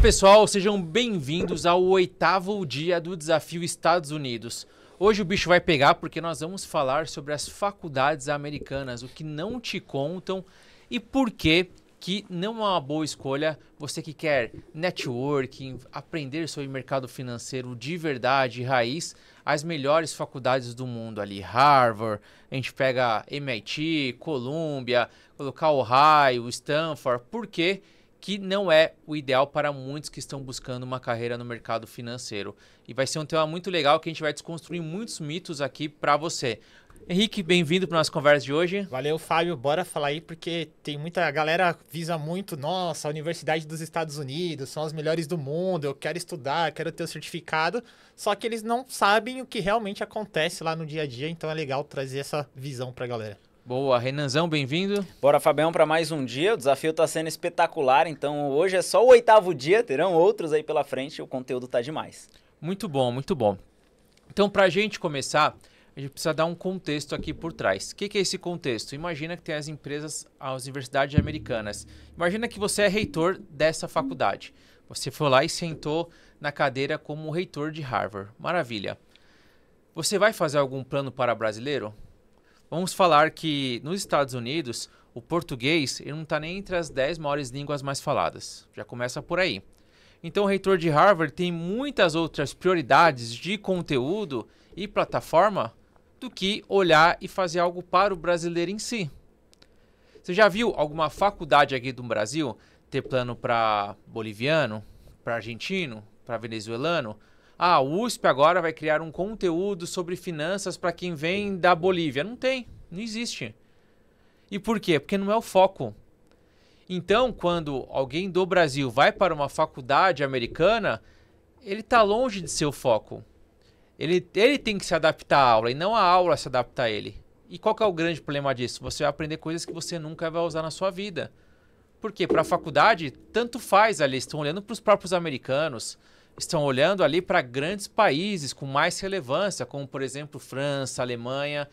pessoal, sejam bem-vindos ao oitavo dia do Desafio Estados Unidos. Hoje o bicho vai pegar porque nós vamos falar sobre as faculdades americanas, o que não te contam e por que que não é uma boa escolha você que quer networking, aprender sobre mercado financeiro de verdade, raiz, as melhores faculdades do mundo ali, Harvard, a gente pega MIT, Columbia, colocar Ohio, Stanford, por quê? que não é o ideal para muitos que estão buscando uma carreira no mercado financeiro. E vai ser um tema muito legal que a gente vai desconstruir muitos mitos aqui para você. Henrique, bem-vindo para nossa conversa de hoje. Valeu, Fábio. Bora falar aí, porque tem muita galera visa muito, nossa, a Universidade dos Estados Unidos são as melhores do mundo, eu quero estudar, quero ter o certificado. Só que eles não sabem o que realmente acontece lá no dia a dia, então é legal trazer essa visão para a galera. Boa, Renanzão, bem-vindo. Bora, Fabião, para mais um dia. O desafio está sendo espetacular, então hoje é só o oitavo dia, terão outros aí pela frente, o conteúdo tá demais. Muito bom, muito bom. Então, para a gente começar, a gente precisa dar um contexto aqui por trás. O que, que, é esse contexto? Imagina que tem as empresas, as universidades americanas. Imagina que você é reitor dessa faculdade. Você foi lá e sentou na cadeira como reitor de Harvard. Maravilha. Você vai fazer algum plano para brasileiro? Vamos falar que nos Estados Unidos, o português ele não está nem entre as 10 maiores línguas mais faladas. Já começa por aí. Então, o reitor de Harvard tem muitas outras prioridades de conteúdo e plataforma do que olhar e fazer algo para o brasileiro em si. Você já viu alguma faculdade aqui do Brasil ter plano para boliviano, para argentino, para venezuelano, ah, a USP agora vai criar um conteúdo sobre finanças para quem vem da Bolívia. Não tem, não existe. E por quê? Porque não é o foco. Então, quando alguém do Brasil vai para uma faculdade americana, ele está longe de ser o foco. Ele, ele tem que se adaptar à aula e não a aula se adaptar a ele. E qual é o grande problema disso? Você vai aprender coisas que você nunca vai usar na sua vida. Por quê? para a faculdade, tanto faz ali, estão olhando para os próprios americanos, estão olhando ali para grandes países com mais relevância, como por exemplo França, Alemanha,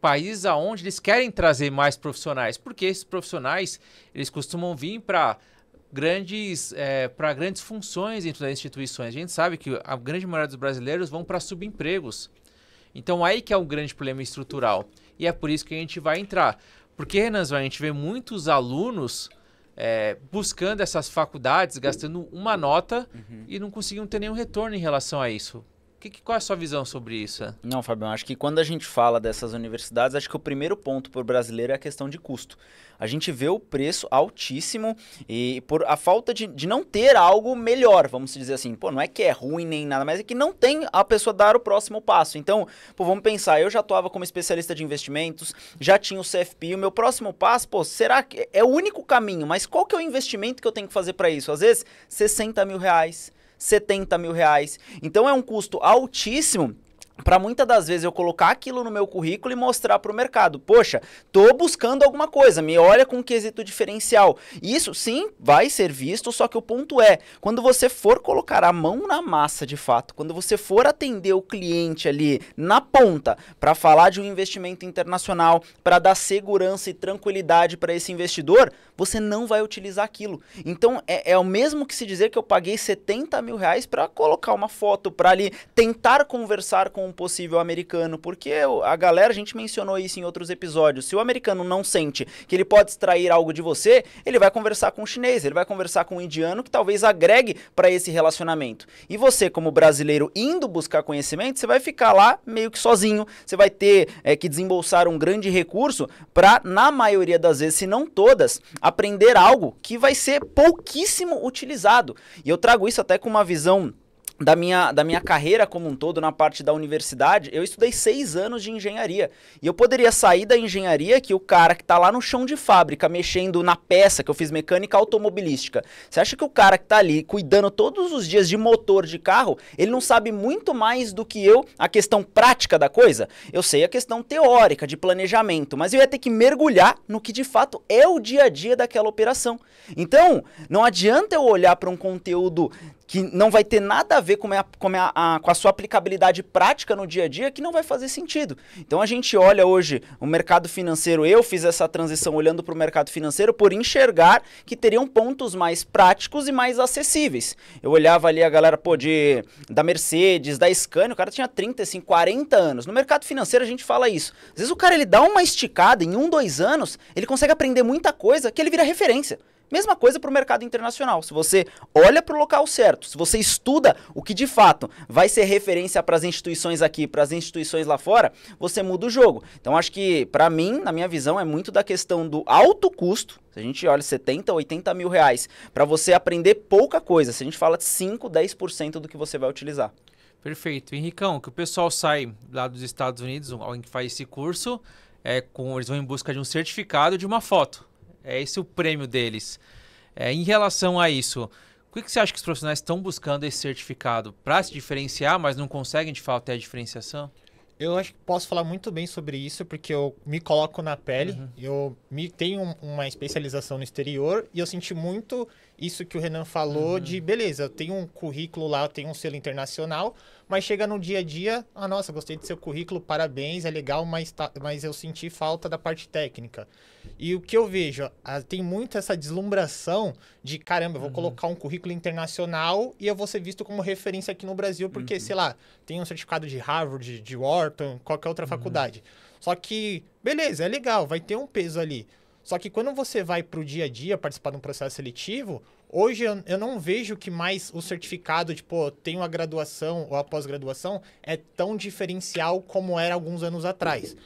países aonde eles querem trazer mais profissionais, porque esses profissionais eles costumam vir para grandes é, para grandes funções dentro das instituições. A gente sabe que a grande maioria dos brasileiros vão para subempregos. Então aí que é um grande problema estrutural e é por isso que a gente vai entrar, porque Renan, a gente vê muitos alunos é, buscando essas faculdades, gastando uma nota uhum. e não conseguiam ter nenhum retorno em relação a isso. Que, que, qual é a sua visão sobre isso? Não, Fabião, acho que quando a gente fala dessas universidades, acho que o primeiro ponto para o brasileiro é a questão de custo. A gente vê o preço altíssimo e por a falta de, de não ter algo melhor, vamos dizer assim. Pô, não é que é ruim nem nada, mas é que não tem a pessoa dar o próximo passo. Então, pô, vamos pensar, eu já atuava como especialista de investimentos, já tinha o CFP, o meu próximo passo, pô, será que é o único caminho? Mas qual que é o investimento que eu tenho que fazer para isso? Às vezes, 60 mil reais, 70 mil reais. Então é um custo altíssimo para muitas das vezes eu colocar aquilo no meu currículo e mostrar para o mercado, poxa, tô buscando alguma coisa, me olha com um quesito diferencial. Isso sim vai ser visto, só que o ponto é, quando você for colocar a mão na massa de fato, quando você for atender o cliente ali na ponta para falar de um investimento internacional, para dar segurança e tranquilidade para esse investidor, você não vai utilizar aquilo. Então, é, é o mesmo que se dizer que eu paguei 70 mil reais para colocar uma foto, para ali tentar conversar com um possível americano, porque a galera, a gente mencionou isso em outros episódios, se o americano não sente que ele pode extrair algo de você, ele vai conversar com o chinês, ele vai conversar com o indiano, que talvez agregue para esse relacionamento. E você, como brasileiro, indo buscar conhecimento, você vai ficar lá meio que sozinho, você vai ter é, que desembolsar um grande recurso para, na maioria das vezes, se não todas, aprender algo que vai ser pouquíssimo utilizado. E eu trago isso até com uma visão da minha, da minha carreira como um todo na parte da universidade, eu estudei seis anos de engenharia. E eu poderia sair da engenharia que o cara que está lá no chão de fábrica, mexendo na peça, que eu fiz mecânica automobilística. Você acha que o cara que está ali cuidando todos os dias de motor de carro, ele não sabe muito mais do que eu a questão prática da coisa? Eu sei a questão teórica, de planejamento, mas eu ia ter que mergulhar no que de fato é o dia a dia daquela operação. Então, não adianta eu olhar para um conteúdo que não vai ter nada a ver com, a, com, a, a, com a sua aplicabilidade prática no dia a dia, que não vai fazer sentido. Então a gente olha hoje o mercado financeiro, eu fiz essa transição olhando para o mercado financeiro por enxergar que teriam pontos mais práticos e mais acessíveis. Eu olhava ali a galera pô, de, da Mercedes, da Scania, o cara tinha 35, 40 assim, anos. No mercado financeiro a gente fala isso. Às vezes o cara ele dá uma esticada em um, dois anos, ele consegue aprender muita coisa que ele vira referência. Mesma coisa para o mercado internacional. Se você olha para o local certo, se você estuda o que de fato vai ser referência para as instituições aqui, para as instituições lá fora, você muda o jogo. Então acho que, para mim, na minha visão, é muito da questão do alto custo. Se a gente olha 70, 80 mil reais para você aprender pouca coisa, se a gente fala de 5, 10% do que você vai utilizar. Perfeito. Henricão, que o pessoal sai lá dos Estados Unidos, alguém que faz esse curso, é, com, eles vão em busca de um certificado de uma foto. É esse o prêmio deles. É, em relação a isso, o que, que você acha que os profissionais estão buscando esse certificado? Para se diferenciar, mas não conseguem de fato ter a diferenciação? Eu acho que posso falar muito bem sobre isso, porque eu me coloco na pele, uhum. eu me tenho uma especialização no exterior e eu senti muito isso que o Renan falou uhum. de, beleza, eu tenho um currículo lá, eu tenho um selo internacional, mas chega no dia a dia, ah, nossa, gostei do seu currículo, parabéns, é legal, mas, tá, mas eu senti falta da parte técnica. E o que eu vejo, ah, tem muito essa deslumbração de, caramba, eu vou uhum. colocar um currículo internacional e eu vou ser visto como referência aqui no Brasil, porque, uhum. sei lá, tem um certificado de Harvard, de Warp. Wharton, qualquer outra uhum. faculdade. Só que, beleza, é legal, vai ter um peso ali. Só que quando você vai para o dia a dia participar de um processo seletivo, hoje eu, eu não vejo que mais o certificado, tipo, tenho a graduação ou a pós-graduação, é tão diferencial como era alguns anos atrás.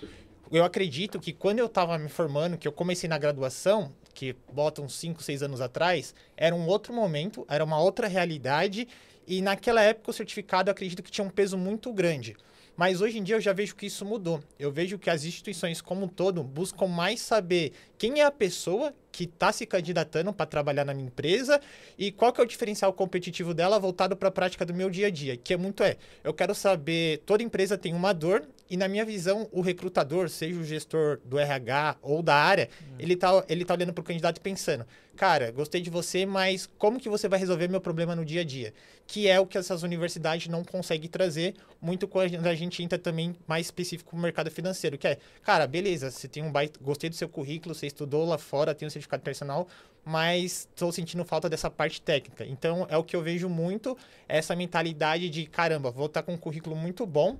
Eu acredito que quando eu estava me formando, que eu comecei na graduação, que botam 5, 6 anos atrás, era um outro momento, era uma outra realidade, e naquela época o certificado eu acredito que tinha um peso muito grande. Mas hoje em dia eu já vejo que isso mudou. Eu vejo que as instituições como um todo buscam mais saber quem é a pessoa que está se candidatando para trabalhar na minha empresa e qual que é o diferencial competitivo dela voltado para a prática do meu dia a dia, que é muito é, eu quero saber, toda empresa tem uma dor e na minha visão o recrutador, seja o gestor do RH ou da área, hum. ele está ele tá olhando para o candidato e pensando, cara, gostei de você, mas como que você vai resolver meu problema no dia a dia? Que é o que essas universidades não conseguem trazer, muito quando a gente entra também mais específico no mercado financeiro, que é, cara, beleza, você tem um baita, gostei do seu currículo, você estudou lá fora, tem um certificado certificado personal, mas estou sentindo falta dessa parte técnica. Então, é o que eu vejo muito, essa mentalidade de, caramba, vou estar tá com um currículo muito bom,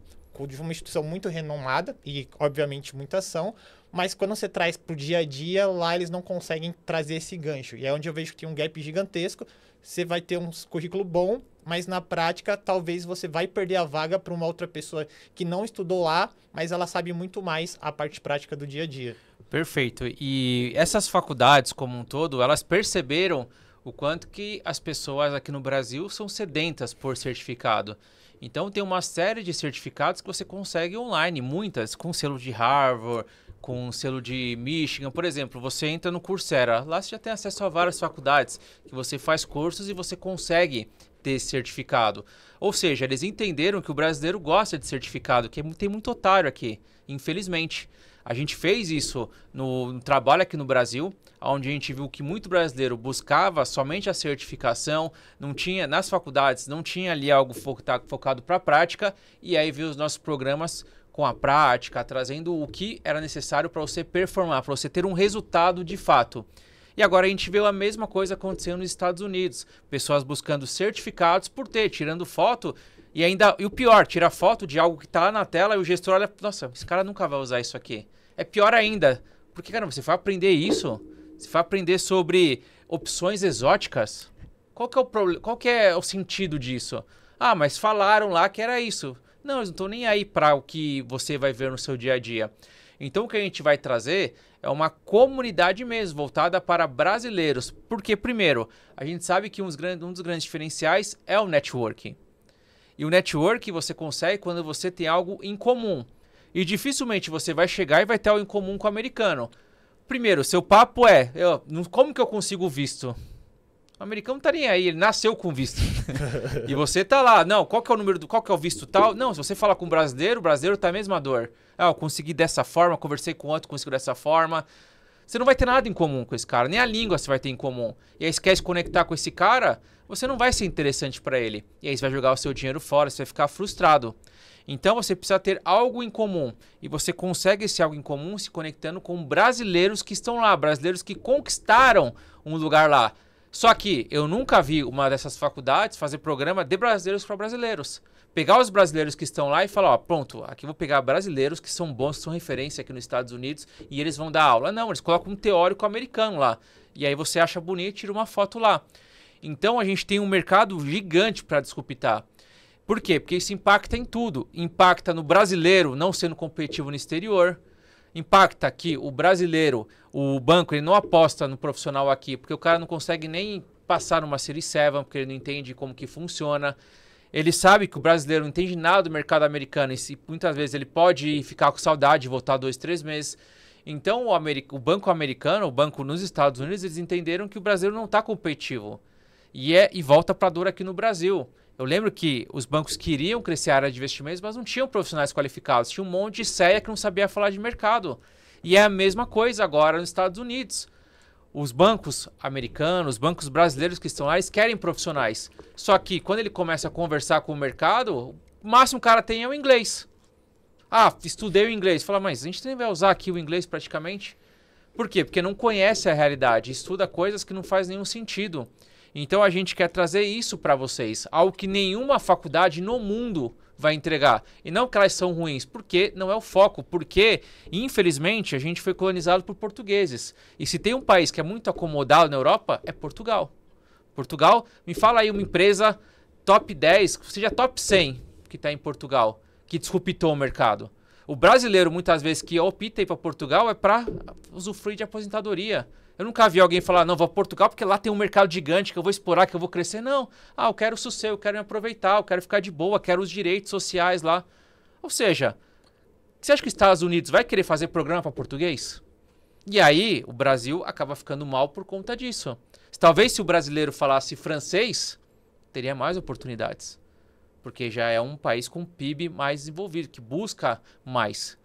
de uma instituição muito renomada e, obviamente, muita ação, mas quando você traz para o dia a dia, lá eles não conseguem trazer esse gancho. E é onde eu vejo que tem um gap gigantesco. Você vai ter um currículo bom, mas na prática, talvez você vai perder a vaga para uma outra pessoa que não estudou lá, mas ela sabe muito mais a parte prática do dia a dia. Perfeito. E essas faculdades como um todo, elas perceberam o quanto que as pessoas aqui no Brasil são sedentas por certificado. Então tem uma série de certificados que você consegue online, muitas com selo de Harvard, com selo de Michigan, por exemplo, você entra no Coursera, lá você já tem acesso a várias faculdades que você faz cursos e você consegue ter esse certificado. Ou seja, eles entenderam que o brasileiro gosta de certificado, que é tem muito otário aqui, infelizmente. A gente fez isso no, no trabalho aqui no Brasil, onde a gente viu que muito brasileiro buscava somente a certificação, não tinha nas faculdades, não tinha ali algo fo focado para a prática, e aí viu os nossos programas com a prática, trazendo o que era necessário para você performar, para você ter um resultado de fato. E agora a gente vê a mesma coisa acontecendo nos Estados Unidos. Pessoas buscando certificados por ter, tirando foto e ainda, e o pior, tira foto de algo que tá na tela e o gestor olha, nossa, esse cara nunca vai usar isso aqui. É pior ainda, porque, cara, você vai aprender isso? Você vai aprender sobre opções exóticas? Qual que é o problema? Qual que é o sentido disso? Ah, mas falaram lá que era isso. Não, eles não estão nem aí para o que você vai ver no seu dia a dia. Então o que a gente vai trazer é uma comunidade mesmo, voltada para brasileiros. Porque, primeiro, a gente sabe que um dos grandes, um dos grandes diferenciais é o networking. E o network você consegue quando você tem algo em comum. E dificilmente você vai chegar e vai ter algo em comum com o americano. Primeiro, seu papo é: eu, como que eu consigo visto? O americano tá nem aí, ele nasceu com visto. e você tá lá, não, qual que é o número do, qual que é o visto tal? Não, se você falar com um brasileiro, o brasileiro tá a mesma dor. Ah, eu consegui dessa forma, conversei com outro, consegui dessa forma. Você não vai ter nada em comum com esse cara, nem a língua você vai ter em comum. E aí esquece de conectar com esse cara, você não vai ser interessante para ele. E aí você vai jogar o seu dinheiro fora, você vai ficar frustrado. Então você precisa ter algo em comum. E você consegue esse algo em comum se conectando com brasileiros que estão lá, brasileiros que conquistaram um lugar lá. Só que eu nunca vi uma dessas faculdades fazer programa de brasileiros para brasileiros. Pegar os brasileiros que estão lá e falar, ó, pronto, aqui vou pegar brasileiros que são bons, que são referência aqui nos Estados Unidos e eles vão dar aula. Não, eles colocam um teórico americano lá. E aí você acha bonito e tira uma foto lá. Então a gente tem um mercado gigante para desculpitar. Por quê? Porque isso impacta em tudo. Impacta no brasileiro não sendo competitivo no exterior. Impacta que o brasileiro, o banco, ele não aposta no profissional aqui, porque o cara não consegue nem passar numa Series 7, porque ele não entende como que funciona. Ele sabe que o brasileiro não entende nada do mercado americano e se, muitas vezes ele pode ficar com saudade e voltar dois, três meses. Então o, o banco americano, o banco nos Estados Unidos, eles entenderam que o brasileiro não está competitivo e, é, e volta para a dor aqui no Brasil. Eu lembro que os bancos queriam crescer a área de investimentos, mas não tinham profissionais qualificados. Tinha um monte de CEA que não sabia falar de mercado. E é a mesma coisa agora nos Estados Unidos. Os bancos americanos, os bancos brasileiros que estão lá, eles querem profissionais. Só que quando ele começa a conversar com o mercado, o máximo que o cara tem é o inglês. Ah, estudei o inglês. Fala, mas a gente nem vai usar aqui o inglês praticamente. Por quê? Porque não conhece a realidade, estuda coisas que não faz nenhum sentido. Então a gente quer trazer isso para vocês, algo que nenhuma faculdade no mundo vai entregar. E não que elas são ruins, porque não é o foco, porque infelizmente a gente foi colonizado por portugueses. E se tem um país que é muito acomodado na Europa, é Portugal. Portugal, me fala aí uma empresa top 10, seja top 100 que está em Portugal, que disruptou o mercado. O brasileiro, muitas vezes, que opta ir para Portugal é para usufruir de aposentadoria. Eu nunca vi alguém falar, não, vou a Portugal porque lá tem um mercado gigante que eu vou explorar, que eu vou crescer. Não. Ah, eu quero sossego, eu quero me aproveitar, eu quero ficar de boa, quero os direitos sociais lá. Ou seja, você acha que os Estados Unidos vai querer fazer programa para português? E aí o Brasil acaba ficando mal por conta disso. Talvez se o brasileiro falasse francês, teria mais oportunidades. Porque já é um país com PIB mais desenvolvido, que busca mais.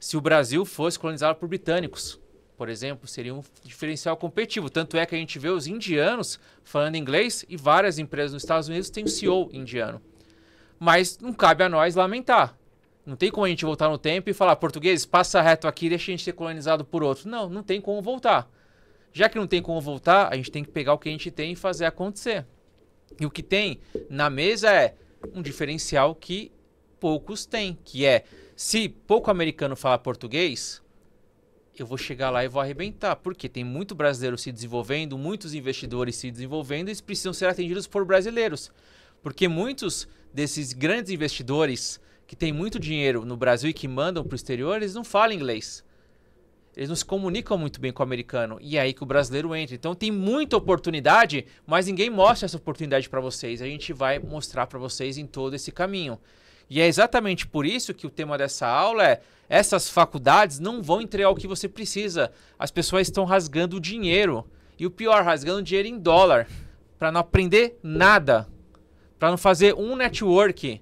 Se o Brasil fosse colonizado por britânicos, por exemplo, seria um diferencial competitivo. Tanto é que a gente vê os indianos falando inglês e várias empresas nos Estados Unidos têm um CEO indiano. Mas não cabe a nós lamentar. Não tem como a gente voltar no tempo e falar, português, passa reto aqui e deixa a gente ser colonizado por outro. Não, não tem como voltar. Já que não tem como voltar, a gente tem que pegar o que a gente tem e fazer acontecer. E o que tem na mesa é um diferencial que poucos têm, que é se pouco americano fala português, eu vou chegar lá e vou arrebentar. Porque tem muito brasileiro se desenvolvendo, muitos investidores se desenvolvendo, e eles precisam ser atendidos por brasileiros. Porque muitos desses grandes investidores que têm muito dinheiro no Brasil e que mandam para o exterior, eles não falam inglês. Eles não se comunicam muito bem com o americano. E é aí que o brasileiro entra. Então tem muita oportunidade, mas ninguém mostra essa oportunidade para vocês. A gente vai mostrar para vocês em todo esse caminho. E é exatamente por isso que o tema dessa aula é: essas faculdades não vão entregar o que você precisa. As pessoas estão rasgando dinheiro. E o pior, rasgando dinheiro em dólar. Para não aprender nada. Para não fazer um network.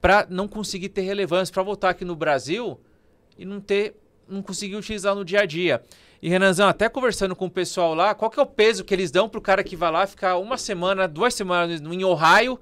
Para não conseguir ter relevância. Para voltar aqui no Brasil e não ter. Não conseguir utilizar no dia a dia. E Renanzão, até conversando com o pessoal lá, qual que é o peso que eles dão pro cara que vai lá ficar uma semana, duas semanas em Ohio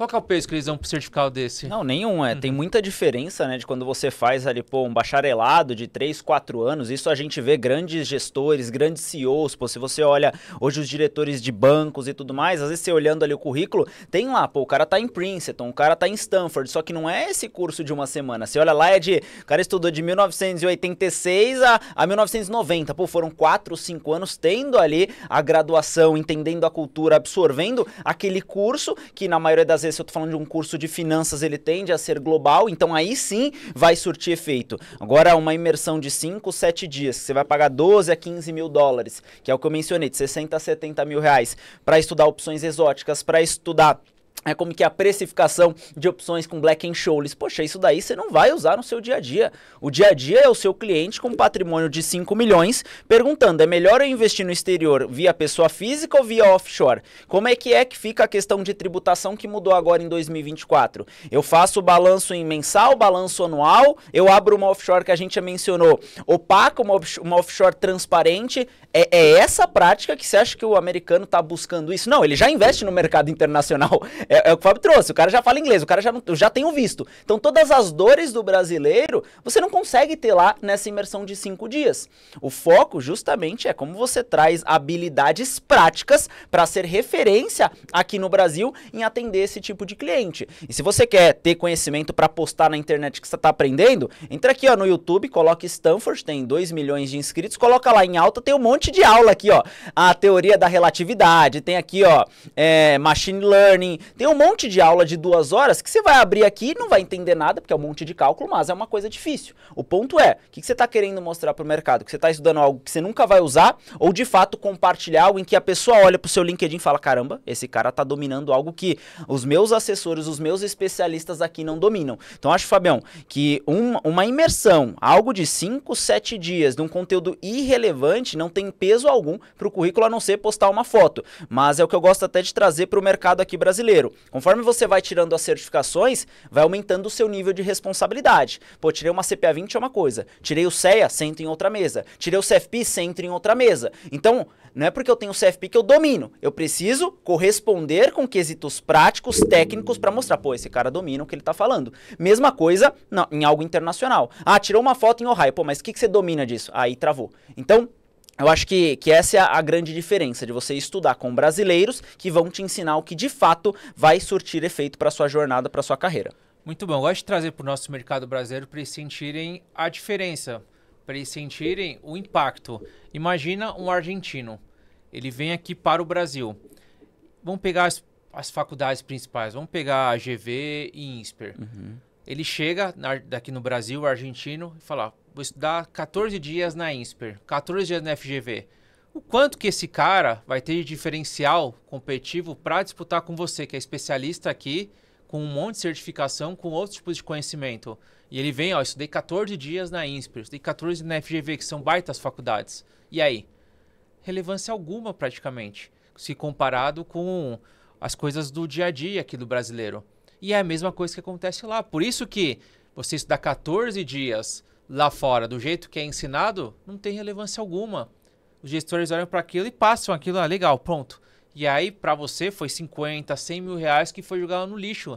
qual que é o peso que eles dão pro certificado desse? Não, nenhum. É. Uhum. Tem muita diferença, né? De quando você faz ali, pô, um bacharelado de 3, 4 anos. Isso a gente vê grandes gestores, grandes CEOs. Pô, se você olha hoje os diretores de bancos e tudo mais, às vezes você olhando ali o currículo, tem lá, pô, o cara tá em Princeton, o cara tá em Stanford. Só que não é esse curso de uma semana. Você olha lá, é de. O cara estudou de 1986 a, a 1990. Pô, foram 4, 5 anos tendo ali a graduação, entendendo a cultura, absorvendo aquele curso que na maioria das vezes vezes, se eu estou falando de um curso de finanças, ele tende a ser global, então aí sim vai surtir efeito. Agora, uma imersão de 5, 7 dias, você vai pagar 12 a 15 mil dólares, que é o que eu mencionei, de 60 a 70 mil reais, para estudar opções exóticas, para estudar é como que a precificação de opções com Black and Scholes. Poxa, isso daí você não vai usar no seu dia a dia. O dia a dia é o seu cliente com um patrimônio de 5 milhões perguntando: é melhor eu investir no exterior via pessoa física ou via offshore? Como é que é que fica a questão de tributação que mudou agora em 2024? Eu faço o balanço em mensal, balanço anual, eu abro uma offshore que a gente já mencionou, opaca, uma, uma offshore transparente. É, é essa prática que você acha que o americano está buscando isso? Não, ele já investe no mercado internacional. É, é, o que o Fábio trouxe. O cara já fala inglês, o cara já, já tem o visto. Então, todas as dores do brasileiro, você não consegue ter lá nessa imersão de cinco dias. O foco, justamente, é como você traz habilidades práticas para ser referência aqui no Brasil em atender esse tipo de cliente. E se você quer ter conhecimento para postar na internet que você está aprendendo, entra aqui ó, no YouTube, coloque Stanford, tem 2 milhões de inscritos, coloca lá em alta, tem um monte de aula aqui, ó. A teoria da relatividade, tem aqui, ó, é, machine learning, tem um monte de aula de duas horas que você vai abrir aqui e não vai entender nada, porque é um monte de cálculo, mas é uma coisa difícil. O ponto é, o que você está querendo mostrar para o mercado? Que você está estudando algo que você nunca vai usar ou, de fato, compartilhar algo em que a pessoa olha para o seu LinkedIn e fala, caramba, esse cara está dominando algo que os meus assessores, os meus especialistas aqui não dominam. Então, acho, Fabião, que uma imersão, algo de 5, 7 dias, de um conteúdo irrelevante, não tem peso algum para o currículo, a não ser postar uma foto. Mas é o que eu gosto até de trazer para o mercado aqui brasileiro. Conforme você vai tirando as certificações, vai aumentando o seu nível de responsabilidade. Pô, tirei uma CPA 20 é uma coisa, tirei o CEA, sento em outra mesa, tirei o CFP, sento em outra mesa. Então, não é porque eu tenho o CFP que eu domino, eu preciso corresponder com quesitos práticos, técnicos, para mostrar, pô, esse cara domina o que ele está falando. Mesma coisa não, em algo internacional. Ah, tirou uma foto em Ohio, pô, mas o que, que você domina disso? Aí travou. Então, eu acho que, que essa é a grande diferença de você estudar com brasileiros que vão te ensinar o que de fato vai surtir efeito para sua jornada, para sua carreira. Muito bom, eu gosto de trazer para o nosso mercado brasileiro para eles sentirem a diferença, para eles sentirem o impacto. Imagina um argentino, ele vem aqui para o Brasil. Vamos pegar as, as faculdades principais, vamos pegar a GV e INSPER. Uhum. Ele chega na, daqui no Brasil, argentino, e fala: vou estudar 14 dias na INSPER, 14 dias na FGV. O quanto que esse cara vai ter de diferencial competitivo para disputar com você, que é especialista aqui, com um monte de certificação, com outros tipos de conhecimento. E ele vem, ó, estudei 14 dias na INSPER, estudei 14 na FGV, que são baitas faculdades. E aí? Relevância alguma, praticamente, se comparado com as coisas do dia a dia aqui do brasileiro. E é a mesma coisa que acontece lá. Por isso que você estudar 14 dias lá fora, do jeito que é ensinado, não tem relevância alguma. Os gestores olham para aquilo e passam aquilo, ah, legal, pronto. E aí, para você, foi 50, 100 mil reais que foi jogado no lixo.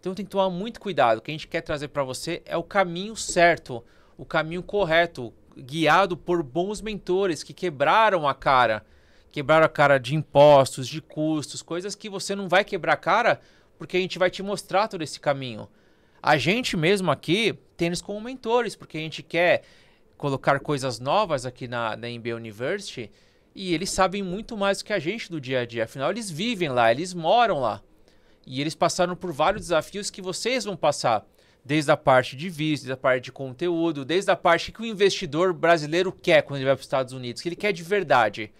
Então tem que tomar muito cuidado. O que a gente quer trazer para você é o caminho certo, o caminho correto, guiado por bons mentores que quebraram a cara. Quebraram a cara de impostos, de custos, coisas que você não vai quebrar a cara porque a gente vai te mostrar todo esse caminho. A gente mesmo aqui tênis como mentores, porque a gente quer colocar coisas novas aqui na, na MBA University e eles sabem muito mais do que a gente do dia a dia. Afinal, eles vivem lá, eles moram lá. E eles passaram por vários desafios que vocês vão passar. Desde a parte de visto, desde a parte de conteúdo, desde a parte que o investidor brasileiro quer quando ele vai para os Estados Unidos, que ele quer de verdade.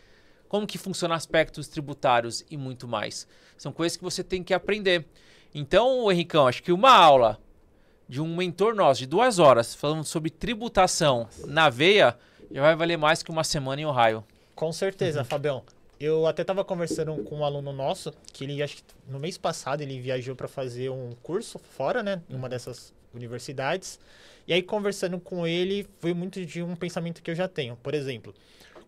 Como que funciona aspectos tributários e muito mais. São coisas que você tem que aprender. Então, Henricão, acho que uma aula de um mentor nosso, de duas horas, falando sobre tributação na veia, já vai valer mais que uma semana em Ohio. Com certeza, uhum. Fabião. Eu até estava conversando com um aluno nosso, que ele, acho que no mês passado, ele viajou para fazer um curso fora, né? Em uma uhum. dessas universidades. E aí, conversando com ele, foi muito de um pensamento que eu já tenho. Por exemplo,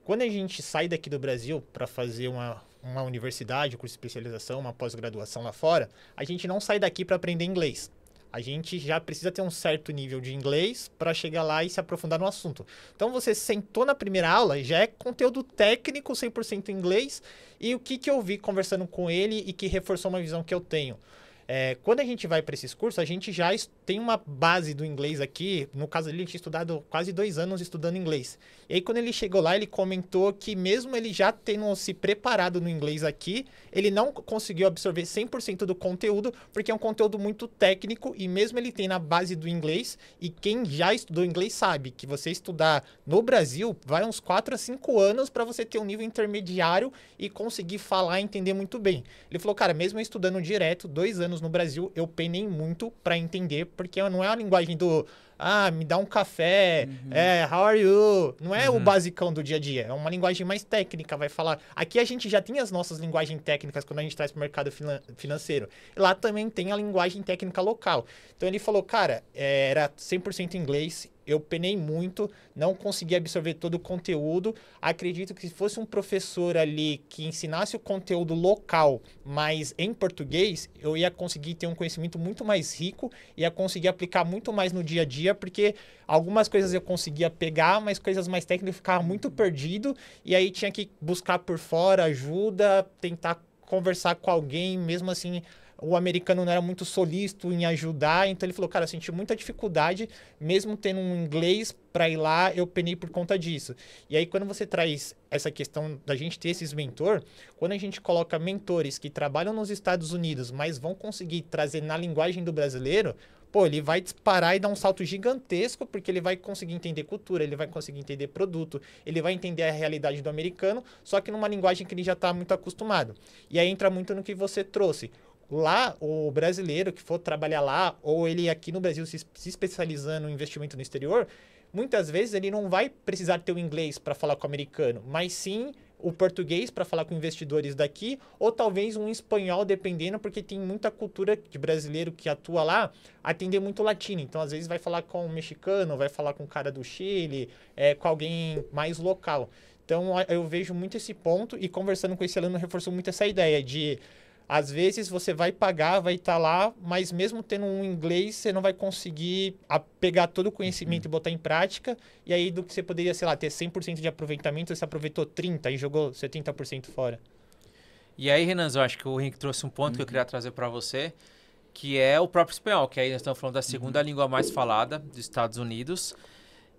quando a gente sai daqui do Brasil para fazer uma, uma universidade, curso de especialização, uma pós-graduação lá fora, a gente não sai daqui para aprender inglês. A gente já precisa ter um certo nível de inglês para chegar lá e se aprofundar no assunto. Então você sentou na primeira aula, já é conteúdo técnico 100% inglês e o que, que eu vi conversando com ele e que reforçou uma visão que eu tenho. É, quando a gente vai para esses cursos, a gente já tem uma base do inglês aqui. No caso dele, ele tinha estudado quase dois anos estudando inglês. E aí, quando ele chegou lá, ele comentou que, mesmo ele já tendo se preparado no inglês aqui, ele não conseguiu absorver 100% do conteúdo, porque é um conteúdo muito técnico. E mesmo ele tem na base do inglês, e quem já estudou inglês sabe que você estudar no Brasil vai uns 4 a 5 anos para você ter um nível intermediário e conseguir falar e entender muito bem. Ele falou, cara, mesmo estudando direto, dois anos no Brasil, eu penei muito para entender, porque não é a linguagem do ah, me dá um café, uhum. é, how are you? Não é uhum. o basicão do dia a dia, é uma linguagem mais técnica, vai falar. Aqui a gente já tem as nossas linguagens técnicas quando a gente traz para o mercado finan financeiro. Lá também tem a linguagem técnica local. Então ele falou, cara, é, era 100% inglês eu penei muito, não consegui absorver todo o conteúdo. Acredito que se fosse um professor ali que ensinasse o conteúdo local, mas em português, eu ia conseguir ter um conhecimento muito mais rico, ia conseguir aplicar muito mais no dia a dia, porque algumas coisas eu conseguia pegar, mas coisas mais técnicas eu ficava muito perdido, e aí tinha que buscar por fora ajuda, tentar conversar com alguém, mesmo assim o americano não era muito solícito em ajudar, então ele falou, cara, eu senti muita dificuldade, mesmo tendo um inglês para ir lá, eu penei por conta disso. E aí, quando você traz essa questão da gente ter esses mentor, quando a gente coloca mentores que trabalham nos Estados Unidos, mas vão conseguir trazer na linguagem do brasileiro, pô, ele vai disparar e dar um salto gigantesco, porque ele vai conseguir entender cultura, ele vai conseguir entender produto, ele vai entender a realidade do americano, só que numa linguagem que ele já está muito acostumado. E aí entra muito no que você trouxe lá o brasileiro que for trabalhar lá, ou ele aqui no Brasil se, se especializando em investimento no exterior, muitas vezes ele não vai precisar ter o inglês para falar com o americano, mas sim o português para falar com investidores daqui, ou talvez um espanhol, dependendo, porque tem muita cultura de brasileiro que atua lá, atender muito latino. Então, às vezes, vai falar com um mexicano, vai falar com um cara do Chile, é, com alguém mais local. Então, eu vejo muito esse ponto e conversando com esse aluno reforçou muito essa ideia de às vezes você vai pagar, vai estar tá lá, mas mesmo tendo um inglês, você não vai conseguir pegar todo o conhecimento uhum. e botar em prática. E aí, do que você poderia, sei lá, ter 100% de aproveitamento, você aproveitou 30% e jogou 70% fora. E aí, Renan, eu acho que o Henrique trouxe um ponto uhum. que eu uhum. queria trazer para você, que é o próprio espanhol, que aí nós estamos falando da segunda uhum. língua mais falada dos Estados Unidos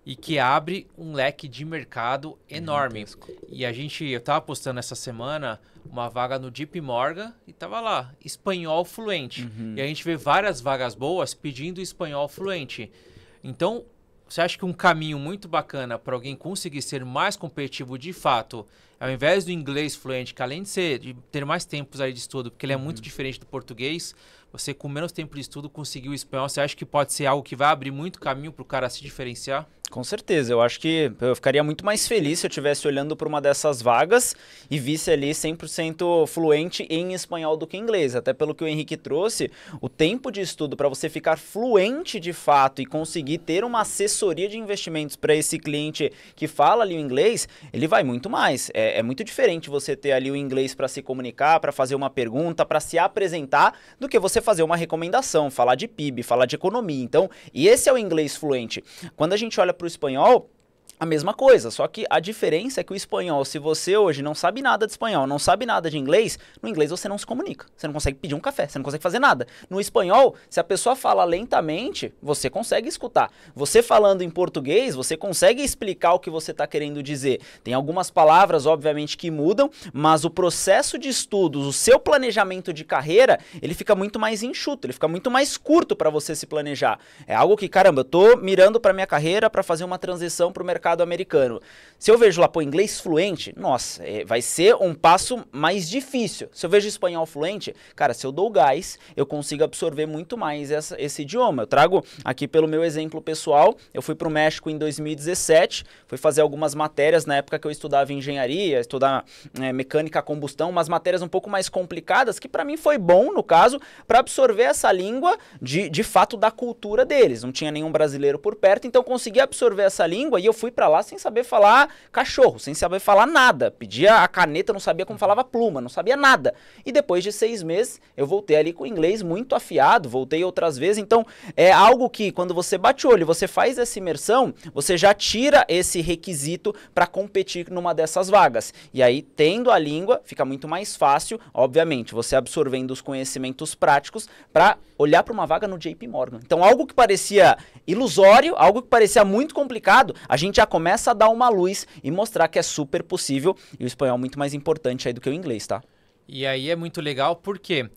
e que abre um leque de mercado enorme. E a gente, eu estava postando essa semana uma vaga no Deep Morgan e tava lá, espanhol fluente. Uhum. E a gente vê várias vagas boas pedindo espanhol fluente. Então, você acha que um caminho muito bacana para alguém conseguir ser mais competitivo de fato, ao invés do inglês fluente, que além de, ser, de ter mais tempos aí de estudo, porque ele é muito uhum. diferente do português, você com menos tempo de estudo conseguir o espanhol, você acha que pode ser algo que vai abrir muito caminho para o cara se diferenciar? Com certeza, eu acho que eu ficaria muito mais feliz se eu estivesse olhando para uma dessas vagas e visse ali 100% fluente em espanhol do que inglês. Até pelo que o Henrique trouxe, o tempo de estudo para você ficar fluente de fato e conseguir ter uma assessoria de investimentos para esse cliente que fala ali o inglês, ele vai muito mais. É, é muito diferente você ter ali o inglês para se comunicar, para fazer uma pergunta, para se apresentar, do que você fazer uma recomendação, falar de PIB, falar de economia. Então, e esse é o inglês fluente. Quando a gente olha para o espanhol, a mesma coisa, só que a diferença é que o espanhol, se você hoje não sabe nada de espanhol, não sabe nada de inglês, no inglês você não se comunica. Você não consegue pedir um café, você não consegue fazer nada. No espanhol, se a pessoa fala lentamente, você consegue escutar. Você falando em português, você consegue explicar o que você está querendo dizer. Tem algumas palavras, obviamente, que mudam, mas o processo de estudos, o seu planejamento de carreira, ele fica muito mais enxuto, ele fica muito mais curto para você se planejar. É algo que, caramba, eu tô mirando para minha carreira para fazer uma transição para o mercado mercado americano. Se eu vejo lá pô, inglês fluente, nossa, é, vai ser um passo mais difícil. Se eu vejo espanhol fluente, cara, se eu dou gás, eu consigo absorver muito mais essa, esse idioma. Eu trago aqui pelo meu exemplo pessoal, eu fui para o México em 2017, fui fazer algumas matérias na época que eu estudava engenharia, estudar é, mecânica a combustão, umas matérias um pouco mais complicadas, que para mim foi bom, no caso, para absorver essa língua de, de fato da cultura deles. Não tinha nenhum brasileiro por perto, então consegui absorver essa língua e eu fui para para lá sem saber falar cachorro, sem saber falar nada. Pedia a caneta, não sabia como falava pluma, não sabia nada. E depois de seis meses, eu voltei ali com o inglês muito afiado, voltei outras vezes. Então, é algo que quando você bate o olho, você faz essa imersão, você já tira esse requisito para competir numa dessas vagas. E aí, tendo a língua, fica muito mais fácil, obviamente, você absorvendo os conhecimentos práticos para olhar para uma vaga no JP Morgan. Então, algo que parecia ilusório, algo que parecia muito complicado, a gente já começa a dar uma luz e mostrar que é super possível e o espanhol é muito mais importante aí do que o inglês, tá? E aí é muito legal porque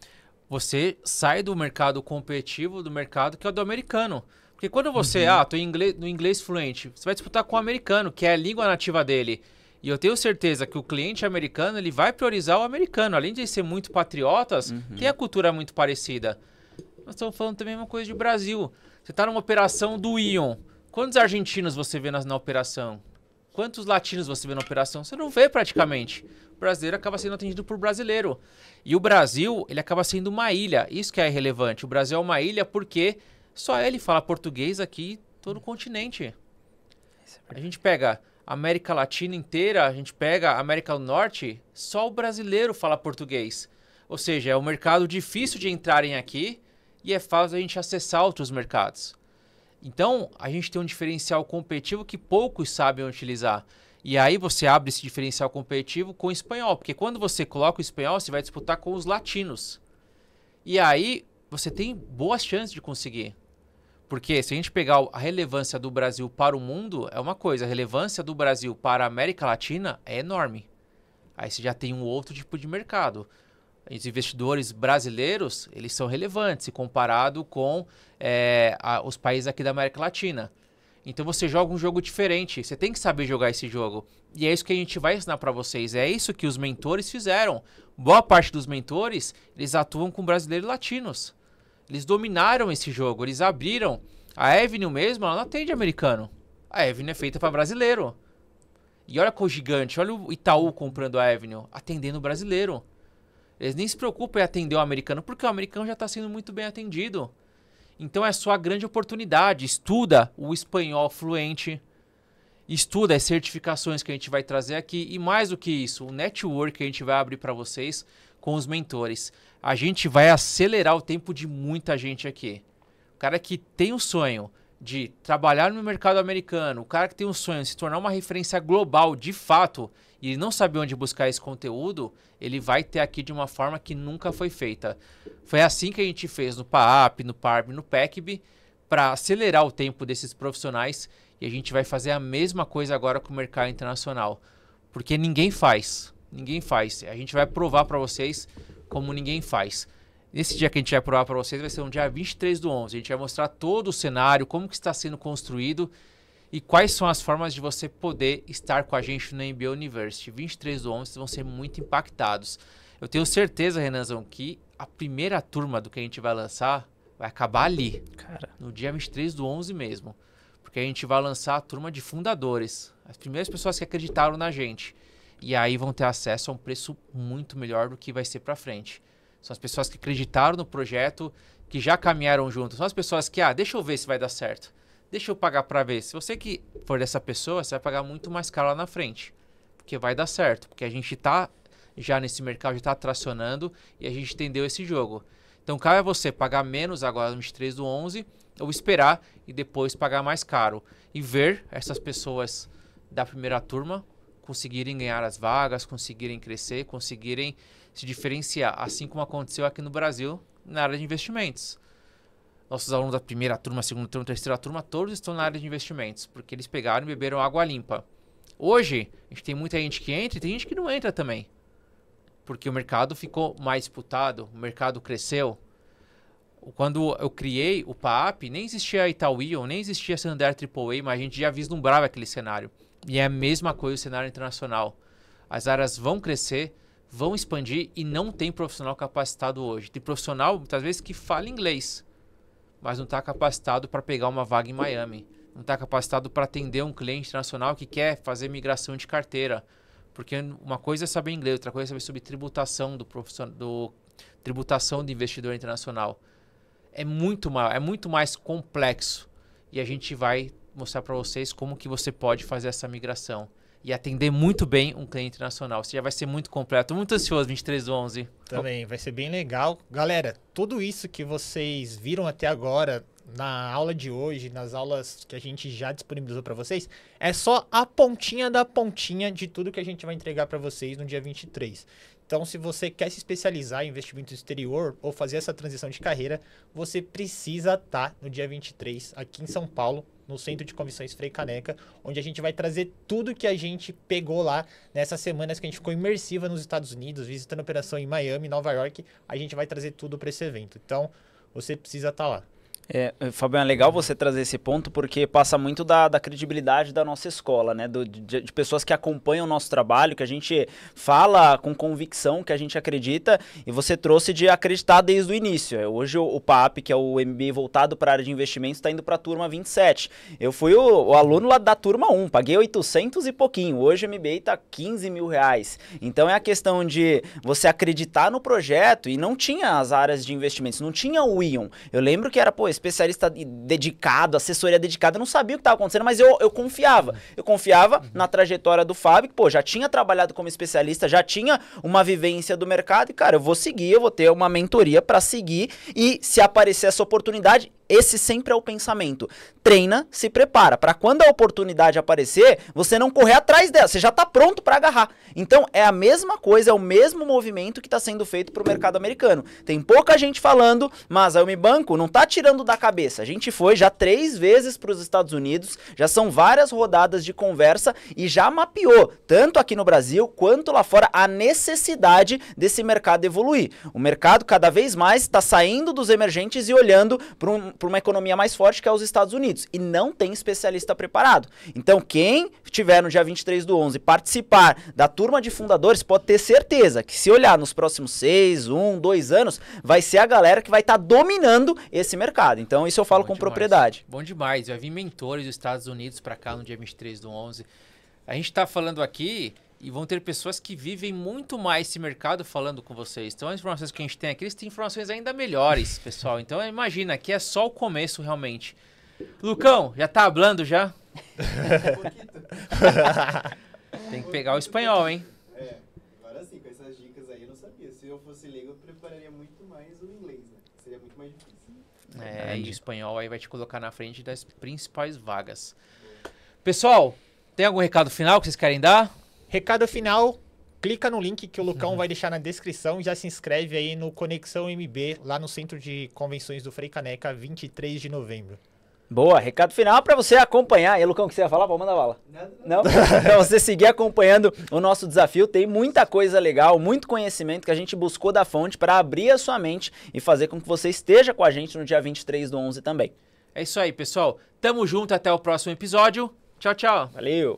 você sai do mercado competitivo, do mercado que é o do americano. Porque quando você, uhum. ah, tô em inglês, no inglês fluente, você vai disputar com o americano, que é a língua nativa dele. E eu tenho certeza que o cliente americano, ele vai priorizar o americano. Além de ser muito patriotas, uhum. tem a cultura muito parecida. Nós estamos falando também uma coisa de Brasil. Você está numa operação do Ion. Quantos argentinos você vê na, na operação? Quantos latinos você vê na operação? Você não vê praticamente. O brasileiro acaba sendo atendido por brasileiro. E o Brasil, ele acaba sendo uma ilha. Isso que é relevante. O Brasil é uma ilha porque só ele fala português aqui todo o continente. É a gente pega América Latina inteira, a gente pega América do Norte, só o brasileiro fala português. Ou seja, é um mercado difícil de entrarem aqui e é fácil a gente acessar outros mercados. Então, a gente tem um diferencial competitivo que poucos sabem utilizar. E aí você abre esse diferencial competitivo com o espanhol, porque quando você coloca o espanhol, você vai disputar com os latinos. E aí você tem boas chances de conseguir. Porque se a gente pegar a relevância do Brasil para o mundo, é uma coisa, a relevância do Brasil para a América Latina é enorme. Aí você já tem um outro tipo de mercado os investidores brasileiros eles são relevantes comparado com é, a, os países aqui da América Latina. Então você joga um jogo diferente. Você tem que saber jogar esse jogo. E é isso que a gente vai ensinar para vocês. É isso que os mentores fizeram. Boa parte dos mentores eles atuam com brasileiros latinos. Eles dominaram esse jogo. Eles abriram. A Avenue mesmo, ela não atende americano. A Avenue é feita para brasileiro. E olha com o gigante, olha o Itaú comprando a Avenue, atendendo brasileiro. Eles nem se preocupam em atender o americano, porque o americano já está sendo muito bem atendido. Então é só a grande oportunidade. Estuda o espanhol fluente, estuda as certificações que a gente vai trazer aqui e mais do que isso, o network que a gente vai abrir para vocês com os mentores. A gente vai acelerar o tempo de muita gente aqui. O cara que tem o um sonho, de trabalhar no mercado americano, o cara que tem um sonho de se tornar uma referência global de fato e não sabe onde buscar esse conteúdo, ele vai ter aqui de uma forma que nunca foi feita. Foi assim que a gente fez no PAAP, no PARB, no PECB, para acelerar o tempo desses profissionais e a gente vai fazer a mesma coisa agora com o mercado internacional, porque ninguém faz, ninguém faz. A gente vai provar para vocês como ninguém faz. Esse dia que a gente vai provar para vocês vai ser um dia 23 do 11. A gente vai mostrar todo o cenário, como que está sendo construído e quais são as formas de você poder estar com a gente no NBA University. 23 do 11, vocês vão ser muito impactados. Eu tenho certeza, Renanzão, que a primeira turma do que a gente vai lançar vai acabar ali. Cara. No dia 23 do 11 mesmo. Porque a gente vai lançar a turma de fundadores. As primeiras pessoas que acreditaram na gente. E aí vão ter acesso a um preço muito melhor do que vai ser para frente. São as pessoas que acreditaram no projeto, que já caminharam junto. São as pessoas que, ah, deixa eu ver se vai dar certo. Deixa eu pagar para ver. Se você que for dessa pessoa, você vai pagar muito mais caro lá na frente. Porque vai dar certo. Porque a gente tá já nesse mercado, já tá tracionando e a gente entendeu esse jogo. Então, cabe a você pagar menos agora no 23 do 11 ou esperar e depois pagar mais caro. E ver essas pessoas da primeira turma conseguirem ganhar as vagas, conseguirem crescer, conseguirem se diferenciar, assim como aconteceu aqui no Brasil na área de investimentos. Nossos alunos da primeira turma, segunda turma, terceira turma, todos estão na área de investimentos, porque eles pegaram e beberam água limpa. Hoje, a gente tem muita gente que entra e tem gente que não entra também. Porque o mercado ficou mais disputado, o mercado cresceu. Quando eu criei o PAP, nem existia Itaúi ou nem existia Santander AAA, mas a gente já vislumbrava aquele cenário. E é a mesma coisa o cenário internacional. As áreas vão crescer, vão expandir e não tem profissional capacitado hoje. Tem profissional, muitas vezes, que fala inglês, mas não está capacitado para pegar uma vaga em Miami. Não está capacitado para atender um cliente internacional que quer fazer migração de carteira. Porque uma coisa é saber inglês, outra coisa é saber sobre tributação do profissional, do, tributação do investidor internacional. É muito, maior, é muito mais complexo. E a gente vai mostrar para vocês como que você pode fazer essa migração e atender muito bem um cliente nacional. Você já vai ser muito completo. Muito ansioso, 23 do 11. Também, vai ser bem legal. Galera, tudo isso que vocês viram até agora na aula de hoje, nas aulas que a gente já disponibilizou para vocês, é só a pontinha da pontinha de tudo que a gente vai entregar para vocês no dia 23. Então, se você quer se especializar em investimento exterior ou fazer essa transição de carreira, você precisa estar tá no dia 23 aqui em São Paulo no Centro de Convenções Frei Caneca, onde a gente vai trazer tudo que a gente pegou lá nessas semanas que a gente ficou imersiva nos Estados Unidos, visitando operação em Miami, Nova York. A gente vai trazer tudo para esse evento. Então, você precisa estar tá lá. É, Fabiano, é legal você trazer esse ponto, porque passa muito da, da credibilidade da nossa escola, né? Do, de, de, pessoas que acompanham o nosso trabalho, que a gente fala com convicção, que a gente acredita, e você trouxe de acreditar desde o início. É, hoje o, o PAP, que é o MBA voltado para a área de investimentos, está indo para a turma 27. Eu fui o, o, aluno lá da turma 1, paguei 800 e pouquinho. Hoje o MBA está 15 mil reais. Então é a questão de você acreditar no projeto, e não tinha as áreas de investimentos, não tinha o Ion. Eu lembro que era, pô, especialista dedicado, assessoria dedicada, eu não sabia o que estava acontecendo, mas eu, eu confiava. Eu confiava uhum. na trajetória do Fábio, que, pô, já tinha trabalhado como especialista, já tinha uma vivência do mercado, e, cara, eu vou seguir, eu vou ter uma mentoria para seguir, e se aparecer essa oportunidade, esse sempre é o pensamento. Treina, se prepara para quando a oportunidade aparecer, você não correr atrás dela, você já está pronto para agarrar. Então é a mesma coisa, é o mesmo movimento que está sendo feito para o mercado americano. Tem pouca gente falando, mas a Eu Me Banco não está tirando da cabeça. A gente foi já três vezes para os Estados Unidos, já são várias rodadas de conversa e já mapeou, tanto aqui no Brasil quanto lá fora, a necessidade desse mercado evoluir. O mercado cada vez mais está saindo dos emergentes e olhando para um para uma economia mais forte que é os Estados Unidos. E não tem especialista preparado. Então, quem tiver no dia 23 do 11 participar da turma de fundadores, pode ter certeza que se olhar nos próximos 6, 1, 2 anos, vai ser a galera que vai estar tá dominando esse mercado. Então, isso eu falo Bom com demais. propriedade. Bom demais. Vai vir mentores dos Estados Unidos para cá no dia 23 do 11. A gente está falando aqui e vão ter pessoas que vivem muito mais esse mercado falando com vocês. Então, as informações que a gente tem aqui, eles têm informações ainda melhores, pessoal. Então, imagina, aqui é só o começo, realmente. Lucão, já tá hablando já? tem que pegar o espanhol, hein? É, agora sim, com essas dicas aí eu não sabia. Se eu fosse leigo, eu prepararia muito mais o inglês, né? Seria muito mais difícil. É, e o espanhol aí vai te colocar na frente das principais vagas. Pessoal, tem algum recado final que vocês querem dar? Recado final, clica no link que o Lucão uhum. vai deixar na descrição. Já se inscreve aí no Conexão MB, lá no Centro de Convenções do Frei Caneca, 23 de novembro. Boa, recado final para você acompanhar. E Lucão, o que você ia falar? vamos mandar bala. Não? não. para você seguir acompanhando o nosso desafio. Tem muita coisa legal, muito conhecimento que a gente buscou da fonte para abrir a sua mente e fazer com que você esteja com a gente no dia 23 do 11 também. É isso aí, pessoal. Tamo junto até o próximo episódio. Tchau, tchau. Valeu.